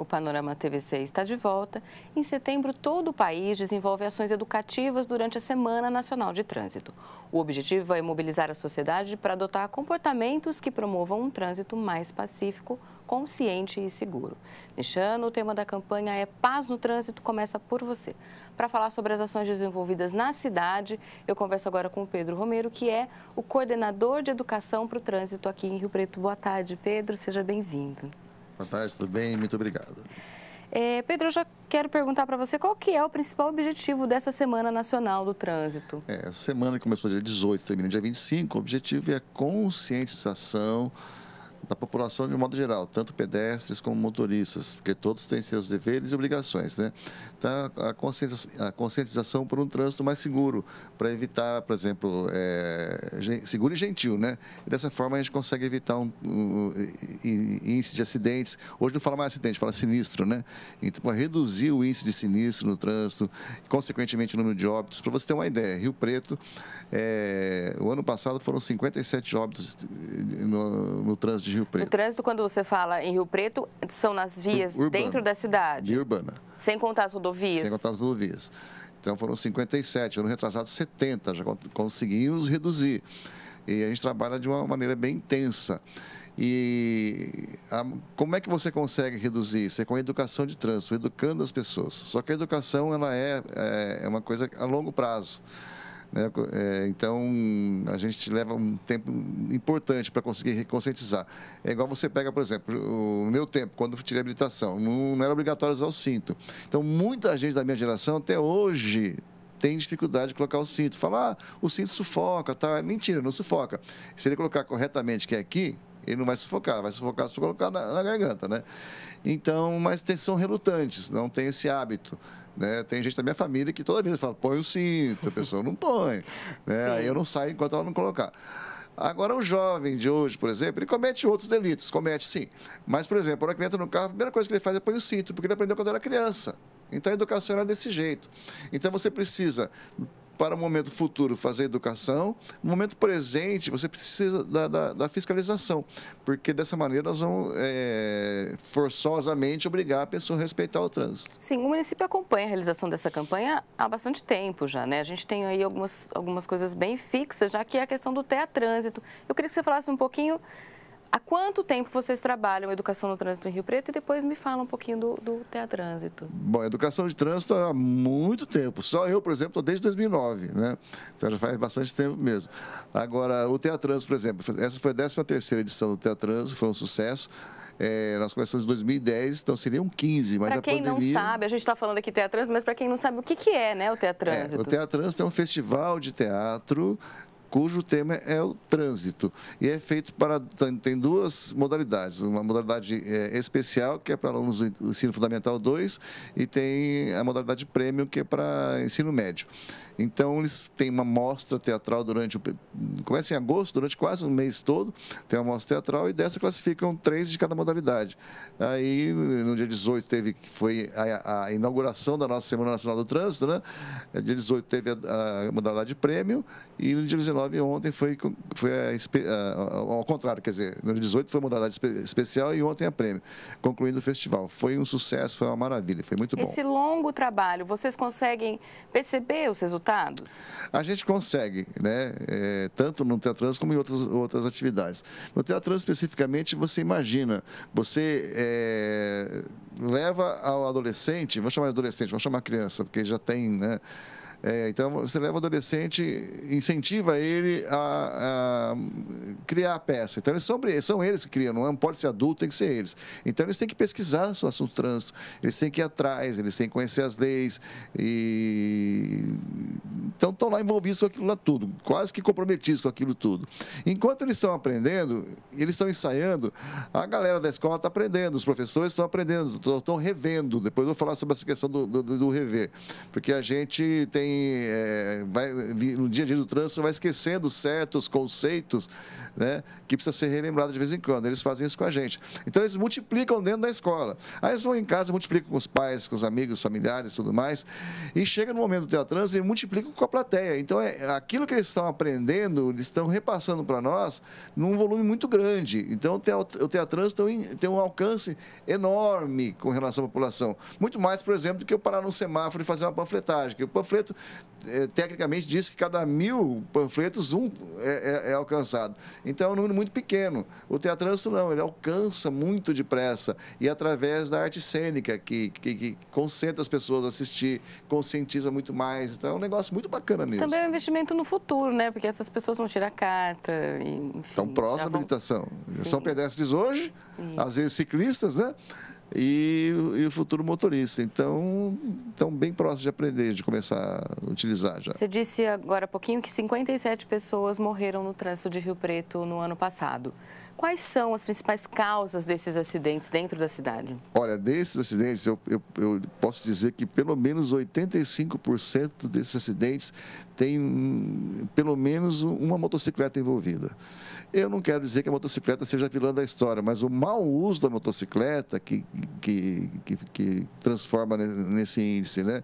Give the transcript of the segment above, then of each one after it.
O Panorama TVC está de volta. Em setembro, todo o país desenvolve ações educativas durante a Semana Nacional de Trânsito. O objetivo é mobilizar a sociedade para adotar comportamentos que promovam um trânsito mais pacífico, consciente e seguro. Neste ano, o tema da campanha é Paz no Trânsito Começa por Você. Para falar sobre as ações desenvolvidas na cidade, eu converso agora com o Pedro Romero, que é o coordenador de educação para o trânsito aqui em Rio Preto. Boa tarde, Pedro. Seja bem-vindo. Boa tarde, tudo bem? Muito obrigado. É, Pedro, eu já quero perguntar para você qual que é o principal objetivo dessa Semana Nacional do Trânsito. É, a semana que começou dia 18, termina dia 25, o objetivo é a conscientização da população de modo geral, tanto pedestres como motoristas, porque todos têm seus deveres e obrigações. Né? Então, a conscientização, a conscientização por um trânsito mais seguro, para evitar, por exemplo, é, seguro e gentil. Né? E dessa forma, a gente consegue evitar um, um, índice de acidentes. Hoje não fala mais acidente, fala sinistro. Né? Então, para reduzir o índice de sinistro no trânsito, consequentemente, o número de óbitos. Para você ter uma ideia, Rio Preto, é, o ano passado foram 57 óbitos eh, no, no trânsito de Rio Rio Preto. O trânsito, quando você fala em Rio Preto, são nas vias Urbana, dentro da cidade? Via urbana. Sem contar as rodovias? Sem contar as rodovias. Então foram 57, ano retrasado 70, já conseguimos reduzir. E a gente trabalha de uma maneira bem intensa. E a, como é que você consegue reduzir isso? É com a educação de trânsito, educando as pessoas. Só que a educação ela é, é, é uma coisa a longo prazo. Né? É, então, a gente leva um tempo importante para conseguir conscientizar. É igual você pega, por exemplo, o meu tempo, quando eu tirei a habilitação, não, não era obrigatório usar o cinto. Então, muita gente da minha geração até hoje tem dificuldade de colocar o cinto. Falar, ah, o cinto sufoca, tá? mentira, não sufoca. Se ele colocar corretamente que é aqui, ele não vai sufocar, vai sufocar se colocar na, na, garganta, né? Então, mas tem, são relutantes, não tem esse hábito. Né? Tem gente da minha família que toda vez fala, põe o cinto, a pessoa não põe. Né? Aí eu não saio enquanto ela não colocar. Agora, o jovem de hoje, por exemplo, ele comete outros delitos, comete sim. Mas, por exemplo, quando ele entra no carro, a primeira coisa que ele faz é põe o cinto, porque ele aprendeu quando era criança. Então, a educação era desse jeito. Então, você precisa para o momento futuro fazer educação, no momento presente você precisa da, da, da fiscalização, porque dessa maneira nós vamos é, forçosamente obrigar a pessoa a respeitar o trânsito. Sim, o município acompanha a realização dessa campanha há bastante tempo já, né? A gente tem aí algumas, algumas coisas bem fixas, já que é a questão do TEA Trânsito. Eu queria que você falasse um pouquinho Há quanto tempo vocês trabalham educação no trânsito em Rio Preto? E depois me fala um pouquinho do, do Teatrânsito. Bom, educação de trânsito há muito tempo. Só eu, por exemplo, desde 2009, né? Então já faz bastante tempo mesmo. Agora, o Teatrânsito, por exemplo, essa foi a 13ª edição do Teatrânsito, foi um sucesso. É, nós começamos em 2010, então seriam 15, mas pra quem pandemia... não sabe, a gente está falando aqui Teatrânsito, mas para quem não sabe, o que, que é né, o Teatrânsito? É, o Teatrânsito é um festival de teatro cujo tema é o trânsito. E é feito para. tem duas modalidades. Uma modalidade é, especial, que é para alunos do ensino fundamental 2, e tem a modalidade prêmio que é para ensino médio. Então, eles têm uma mostra teatral durante o. Começa em agosto, durante quase um mês todo, tem uma mostra teatral e dessa classificam três de cada modalidade. Aí, no dia 18, teve foi a, a inauguração da nossa Semana Nacional do Trânsito, né? No dia 18 teve a, a modalidade de prêmio e no dia 19, ontem, foi, foi a, a, ao contrário, quer dizer, no dia 18 foi a modalidade espe, especial e ontem a prêmio, concluindo o festival. Foi um sucesso, foi uma maravilha, foi muito bom. Esse longo trabalho, vocês conseguem perceber os resultados? resultados? A gente consegue, né? É, tanto no Teatrans como em outras, outras atividades. No Teatrans, especificamente, você imagina, você é, leva ao adolescente, vou chamar de adolescente, vou chamar criança, porque já tem, né? É, então, você leva o adolescente, incentiva ele a, a criar a peça. Então, eles são, são eles que criam, é, não pode ser adulto, tem que ser eles. Então, eles têm que pesquisar o assunto trânsito, eles têm que ir atrás, eles têm que conhecer as leis. E... Então, estão lá envolvidos com aquilo lá tudo, quase que comprometidos com aquilo tudo. Enquanto eles estão aprendendo, eles estão ensaiando, a galera da escola está aprendendo, os professores estão aprendendo, estão revendo. Depois eu vou falar sobre essa questão do, do, do rever, porque a gente tem é, vai, no dia a dia do trânsito, você vai esquecendo certos conceitos né, que precisa ser relembrado de vez em quando. Eles fazem isso com a gente. Então, eles multiplicam dentro da escola. Aí eles vão em casa, multiplicam com os pais, com os amigos, familiares e tudo mais. E chega no momento do teatro trânsito e multiplicam com a plateia. Então, é, aquilo que eles estão aprendendo, eles estão repassando para nós num volume muito grande. Então, o Teatrans tem um alcance enorme com relação à população. Muito mais, por exemplo, do que eu parar num semáforo e fazer uma panfletagem. Porque o panfleto é, tecnicamente diz que cada mil panfletos um é, é, é alcançado. Então é um número muito pequeno. O teatranço não, ele alcança muito depressa e através da arte cênica, que, que, que, concentra as pessoas a assistir, conscientiza muito mais. Então é um negócio muito bacana mesmo. Também é um investimento no futuro, né? Porque essas pessoas vão tirar carta. Enfim, Estão próximos à habilitação. Vão... São pedestres hoje, Sim. às vezes ciclistas, né? e, e, o futuro motorista. Então, estão bem próximos de aprender, de começar a utilizar já. Você disse agora há pouquinho que 57 pessoas morreram no trânsito de Rio Preto no ano passado. Quais são as principais causas desses acidentes dentro da cidade? Olha, desses acidentes, eu, eu, eu posso dizer que pelo menos 85% desses acidentes tem pelo menos uma motocicleta envolvida. Eu não quero dizer que a motocicleta seja a vilã da história, mas o mau uso da motocicleta que, que, que, que transforma nesse índice, né?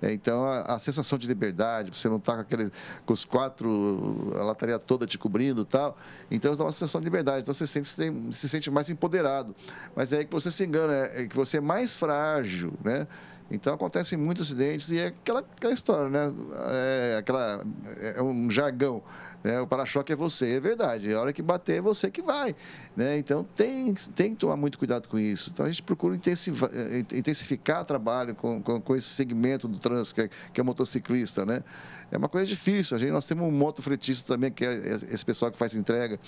É, então, a, a sensação de liberdade, você não está com, com os quatro, a lataria toda te cobrindo e tal, então dá uma sensação de liberdade. Então, você se, se sente mais empoderado. Mas é aí que você se engana, é, é que você é mais frágil, né? Então acontecem muitos acidentes e é aquela, aquela história, né? É, aquela, é, é um jargão. Né? O para-choque é você, é verdade. A hora que bater é você que vai. Né? Então tem, tem que tomar muito cuidado com isso. Então a gente procura intensificar, eh, intensificar trabalho com, com, com, esse segmento do trânsito, que é, que é o motociclista. Né? É uma coisa difícil. A gente, nós temos um motofretista também, que é esse pessoal que faz entrega.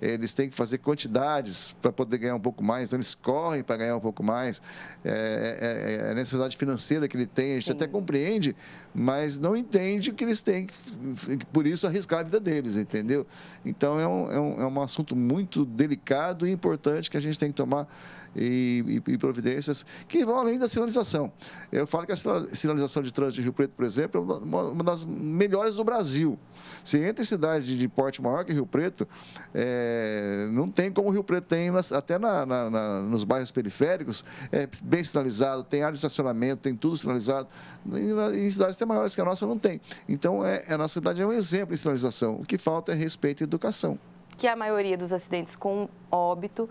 Eles têm que fazer quantidades para poder ganhar um pouco mais, então eles correm para ganhar um pouco mais. É, é, é, é necessidade financeira que ele tem, a gente Sim. até compreende, mas não entende o que eles têm, por isso arriscar a vida deles, entendeu? Então é um, é um, é um assunto muito delicado e importante que a gente tem que tomar e, e, e providências que vão além da sinalização. Eu falo que a sinalização de trânsito de Rio Preto, por exemplo, é uma, uma das melhores do Brasil. Se entra em cidade de porte maior que Rio Preto, é, não tem como Rio Preto tem, até na, na, na, nos bairros periféricos, é bem sinalizado, tem área de estacionamento tem tudo sinalizado. Em, em cidades até maiores que a nossa não tem. Então, é, é a nossa cidade é um exemplo de sinalização. O que falta é respeito e educação. Que a maioria dos acidentes com óbito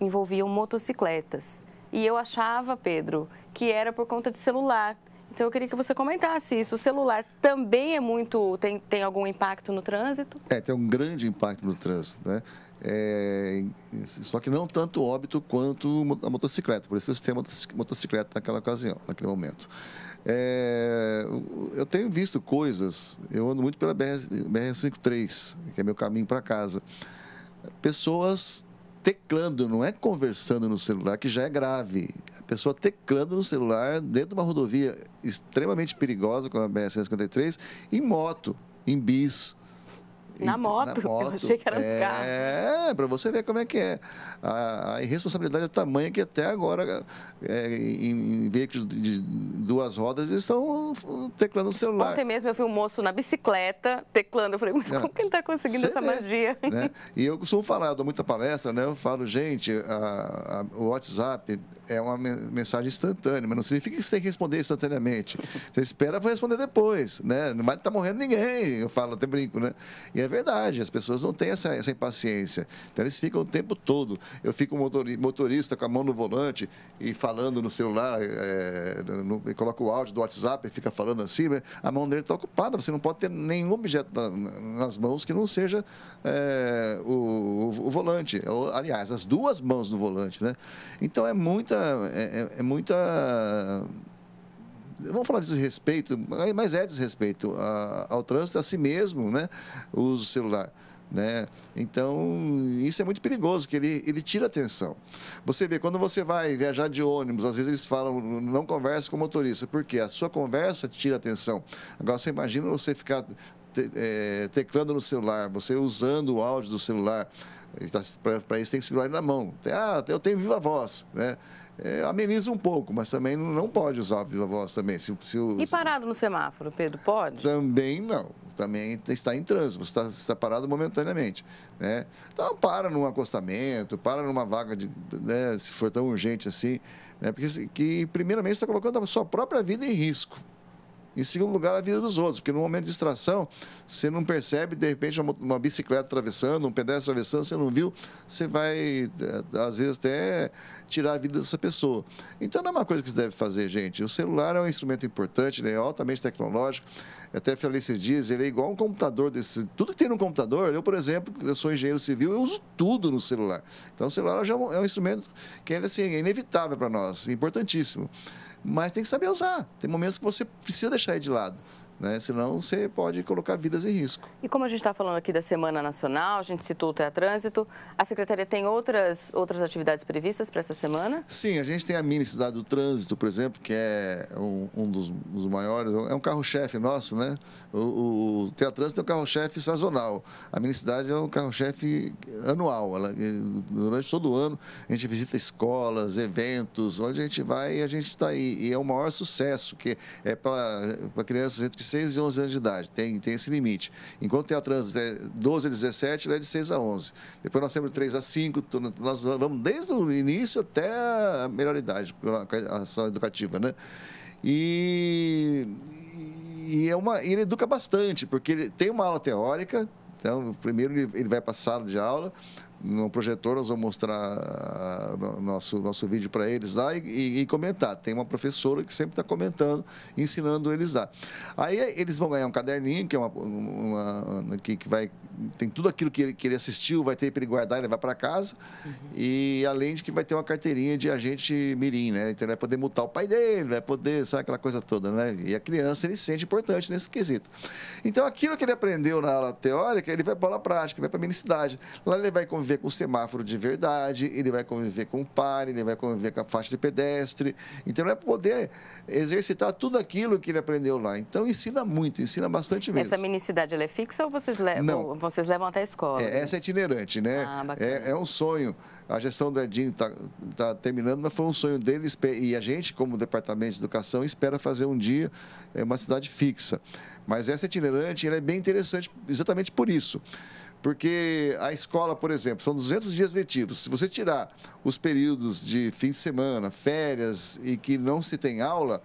envolviam motocicletas. E eu achava, Pedro, que era por conta de celular. Então eu queria que você comentasse isso. O celular também é muito. tem, tem algum impacto no trânsito? É, tem um grande impacto no trânsito, né? É, só que não tanto óbito quanto a motocicleta, por isso eu citei a motocicleta naquela ocasião, naquele momento. É, eu tenho visto coisas, eu ando muito pela BR, BR-53, que é meu caminho para casa, pessoas teclando, não é conversando no celular, que já é grave. A pessoa teclando no celular dentro de uma rodovia extremamente perigosa, como a BR-153, em moto, em bis, na moto, na moto. eu achei que era no é, carro. É, para você ver como é que é. A, a irresponsabilidade é tamanha que até agora, é, em, em, veículos de duas rodas, eles estão teclando o celular. Ontem mesmo eu vi um moço na bicicleta teclando. Eu falei, mas é. como que ele está conseguindo essa magia? Né? E eu costumo falar, dou muita palestra, né? Eu falo, gente, a, a, o WhatsApp é uma mensagem instantânea, mas não significa que você tem que responder instantaneamente. Você espera para responder depois, né? Não vai estar tá morrendo ninguém, eu falo, até brinco, né? E é verdade, as pessoas não têm essa, essa impaciência. Então eles ficam o tempo todo. Eu fico motorista com a mão no volante e falando no celular, é, no, coloco o áudio do WhatsApp e fica falando assim, né? a mão dele está ocupada. Você não pode ter nenhum objeto na, nas mãos que não seja é, o, o, o, volante. É Ou, aliás, as duas mãos no volante. Né? Então é muita. É, é, é muita vamos falar de desrespeito, mas é desrespeito ao trânsito, a si mesmo, né? O uso celular. Né? Então, isso é muito perigoso, que ele, ele tira atenção. Você vê, quando você vai viajar de ônibus, às vezes eles falam, não converse com o motorista, porque a sua conversa tira atenção. Agora, você imagina você ficar te, é, teclando no celular, você usando o áudio do celular, tá, para isso tem que segurar ele na mão. Ah, eu tenho viva voz, né? é, ameniza um pouco, mas também não pode usar a viva voz também. Se, se e parado no semáforo, Pedro, pode? Também não. Também está em trânsito, está, está parado momentaneamente. Né? Então, para num acostamento, para numa vaga, de, né, se for tão urgente assim, né? porque assim, que, primeiramente, está colocando a sua própria vida em risco. Em segundo lugar, a vida dos outros, porque no momento de distração, você não percebe, de repente, uma, uma bicicleta atravessando, um pedestre atravessando, você não viu, você vai, eh, às vezes, até tirar a vida dessa pessoa. Então, não é uma coisa que se deve fazer, gente. O celular é um instrumento importante, né? é altamente tecnológico. até falei esses dias, ele é igual um computador desse. Tudo que tem no computador, eu, por exemplo, eu sou engenheiro civil, eu uso tudo no celular. Então, o celular já é um é instrumento que é, assim, é inevitável para nós, importantíssimo mas tem que saber usar. Tem momentos que você precisa deixar ele de lado né? Senão você pode colocar vidas em risco. E como a gente está falando aqui da Semana Nacional, a gente citou o Teatrânsito, a Secretaria tem outras, outras atividades previstas para essa semana? Sim, a gente tem a Mini Cidade do Trânsito, por exemplo, que é um, um dos, dos, maiores, é um carro-chefe nosso, né? O, o Teatrânsito é um carro-chefe sazonal, a Mini Cidade é um carro-chefe anual, ela, eh, durante todo o ano a gente visita escolas, eventos, onde a gente vai e a gente está aí. E é o maior sucesso, que é para crianças entre 6 e 11 anos de idade, tem, tem esse limite. Enquanto tem a trans é, né, de 12 a 17, ela é de 6 a 11. Depois nós temos de 3 a 5, nós vamos desde o início até a melhor idade, a ação educativa, né? E, e é uma, ele educa bastante, porque ele tem uma aula teórica, então primeiro ele, ele vai para a sala de aula, no projetor, nós vamos mostrar ah, nosso, nosso vídeo para eles lá e, e, e, comentar. Tem uma professora que sempre está comentando, ensinando eles lá. Aí eh, eles vão ganhar um caderninho, que é uma, uma que, que, vai tem tudo aquilo que ele, que ele assistiu, vai ter para ele guardar e levar para casa. Uhum. E além de que vai ter uma carteirinha de agente mirim, né? Então ele vai poder multar o pai dele, vai poder, sabe aquela coisa toda, né? E a criança ele sente importante nesse quesito. Então aquilo que ele aprendeu na aula teórica, ele vai para a prática, vai para a minicidade. Lá ele vai conviver conviver com o semáforo de verdade, ele vai conviver com o par, ele vai conviver com a faixa de pedestre. Então, ele vai poder exercitar tudo aquilo que ele aprendeu lá. Então, ensina muito, ensina bastante mesmo. Essa minicidade é fixa ou vocês levam, Não. vocês levam até a escola? É, essa é itinerante, né? Ah, é, é, um sonho. A gestão da Edinho está tá terminando, mas foi um sonho deles e a gente, como Departamento de Educação, espera fazer um dia é, uma cidade fixa. Mas essa itinerante ela é bem interessante exatamente por isso. Porque a escola, por exemplo, são 200 dias letivos. Se você tirar os períodos de fim de semana, férias e que não se tem aula,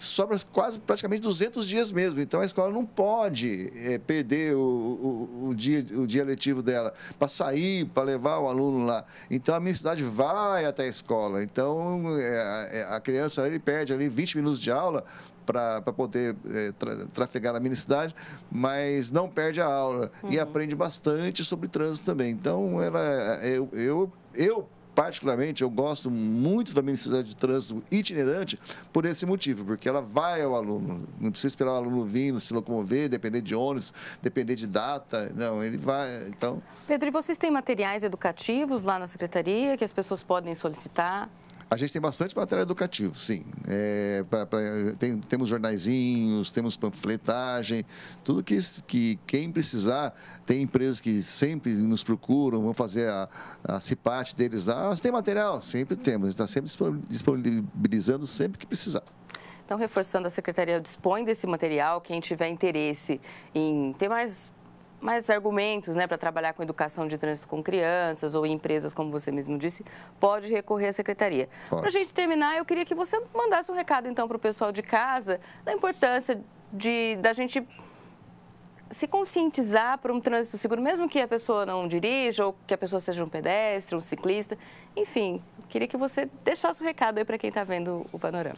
sobra quase praticamente 200 dias mesmo. Então a escola não pode é, perder o, o, o, dia, o dia letivo dela para sair, para levar o aluno lá. Então a minha cidade vai até a escola. Então é, a criança ele perde ali 20 minutos de aula para poder é, tra, trafegar na minha cidade, mas não perde a aula uhum. e aprende bastante sobre trânsito também. Então, ela, é, eu, eu, eu particularmente, eu gosto muito da minicidade de Trânsito itinerante por esse motivo, porque ela vai ao aluno. Não precisa esperar o aluno vir, se locomover, depender de ônibus, depender de data. Não, ele vai, então... Pedro, e vocês têm materiais educativos lá na Secretaria que as pessoas podem solicitar? A gente tem bastante material educativo, sim. É, pra, pra, tem, temos jornaizinhos, temos panfletagem, tudo que, que quem precisar. Tem empresas que sempre nos procuram, vão fazer a, a CIPAT deles lá. Ah, tem material? Sempre temos. A gente está sempre disponibilizando sempre que precisar. Então, reforçando, a Secretaria dispõe desse material. Quem tiver interesse em ter mais mais argumentos né, para trabalhar com educação de trânsito com crianças ou em empresas, como você mesmo disse, pode recorrer à secretaria. Para a gente terminar, eu queria que você mandasse um recado então para o pessoal de casa da importância de, da gente se conscientizar para um trânsito seguro, mesmo que a pessoa não dirija ou que a pessoa seja um pedestre, um ciclista, enfim, queria que você deixasse um recado aí para quem está vendo o panorama.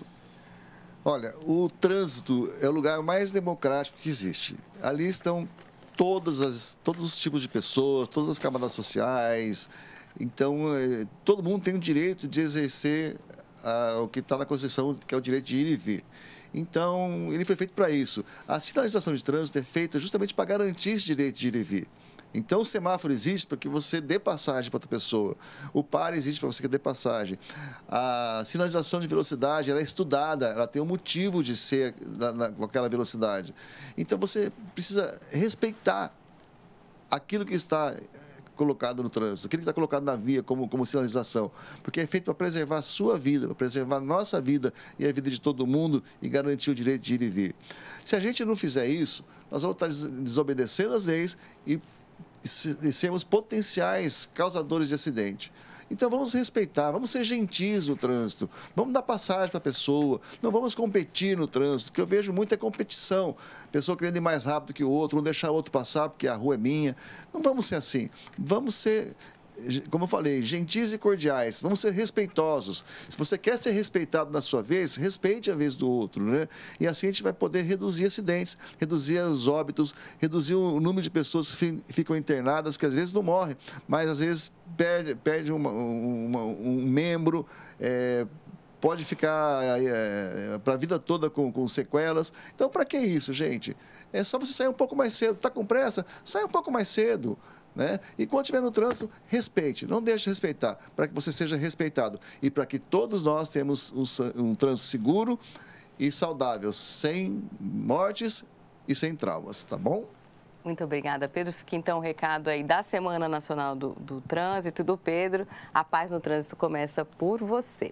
Olha, o trânsito é o lugar mais democrático que existe. Ali estão todas as, todos os tipos de pessoas, todas as camadas sociais. Então, eh, todo mundo tem o direito de exercer ah, o que está na Constituição, que é o direito de ir e vir. Então, ele foi feito para isso. A sinalização de trânsito é feita justamente para garantir esse direito de ir e vir. Então, o semáforo existe para que você dê passagem para outra pessoa. O par existe para você que dê passagem. A sinalização de velocidade ela é estudada, ela tem um motivo de ser na, na, com aquela velocidade. Então, você precisa respeitar aquilo que está eh, colocado no trânsito, aquilo que está colocado na via como, como sinalização, porque é feito para preservar a sua vida, para preservar a nossa vida e a vida de todo mundo e garantir o direito de ir e vir. Se a gente não fizer isso, nós vamos estar desobedecendo as leis e e sermos potenciais causadores de acidente. Então vamos respeitar, vamos ser gentis no trânsito, vamos dar passagem para a pessoa, não vamos competir no trânsito, que eu vejo muita competição. Pessoa querendo ir mais rápido que o outro, não deixar o outro passar porque a rua é minha. Não vamos ser assim. Vamos ser como eu falei, gentis e cordiais, vamos ser respeitosos. Se você quer ser respeitado na sua vez, respeite a vez do outro, né? E assim a gente vai poder reduzir acidentes, reduzir os óbitos, reduzir o número de pessoas que ficam internadas, que às vezes não morrem, mas às vezes perde, perde uma, uma, um membro, é, pode ficar é, é para a vida toda com, com sequelas. Então, para que isso, gente? É só você sair um pouco mais cedo. Está com pressa? Sai um pouco mais cedo. Né? E quando estiver no trânsito, respeite, não deixe de respeitar, para que você seja respeitado e para que todos nós temos um, um trânsito seguro e saudável, sem mortes e sem traumas, tá bom? Muito obrigada, Pedro. Fica então o recado aí da Semana Nacional do, do Trânsito do Pedro. A paz no trânsito começa por você.